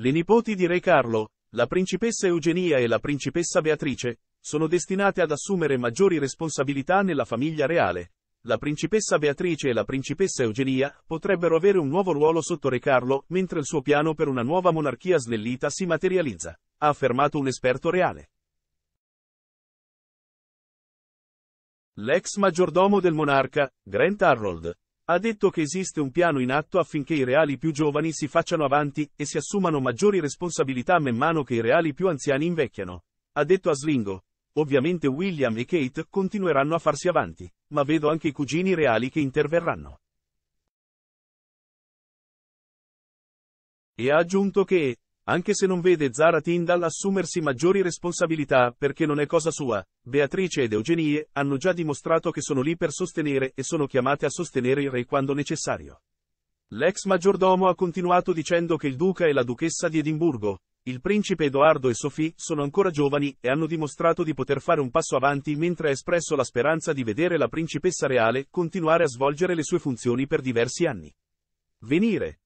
Le nipoti di Re Carlo, la principessa Eugenia e la principessa Beatrice, sono destinate ad assumere maggiori responsabilità nella famiglia reale. La principessa Beatrice e la principessa Eugenia potrebbero avere un nuovo ruolo sotto Re Carlo, mentre il suo piano per una nuova monarchia snellita si materializza, ha affermato un esperto reale. L'ex maggiordomo del monarca, Grant Harold, ha detto che esiste un piano in atto affinché i reali più giovani si facciano avanti e si assumano maggiori responsabilità man mano che i reali più anziani invecchiano. Ha detto a Slingo. Ovviamente William e Kate continueranno a farsi avanti, ma vedo anche i cugini reali che interverranno. E ha aggiunto che anche se non vede Zara Tindall assumersi maggiori responsabilità perché non è cosa sua, Beatrice ed Eugenie hanno già dimostrato che sono lì per sostenere e sono chiamate a sostenere il re quando necessario. L'ex maggiordomo ha continuato dicendo che il duca e la duchessa di Edimburgo, il principe Edoardo e Sophie, sono ancora giovani e hanno dimostrato di poter fare un passo avanti mentre ha espresso la speranza di vedere la principessa reale continuare a svolgere le sue funzioni per diversi anni. Venire,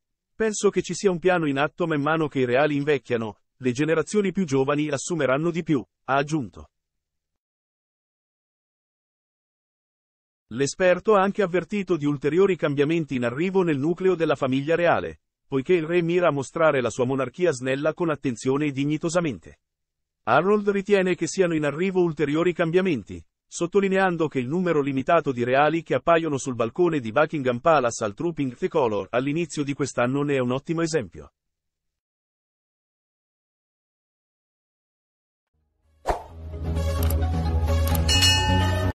Penso che ci sia un piano in atto man mano che i reali invecchiano, le generazioni più giovani assumeranno di più, ha aggiunto. L'esperto ha anche avvertito di ulteriori cambiamenti in arrivo nel nucleo della famiglia reale, poiché il re mira a mostrare la sua monarchia snella con attenzione e dignitosamente. Arnold ritiene che siano in arrivo ulteriori cambiamenti, sottolineando che il numero limitato di reali che appaiono sul balcone di Buckingham Palace al Trooping the Color all'inizio di quest'anno ne è un ottimo esempio.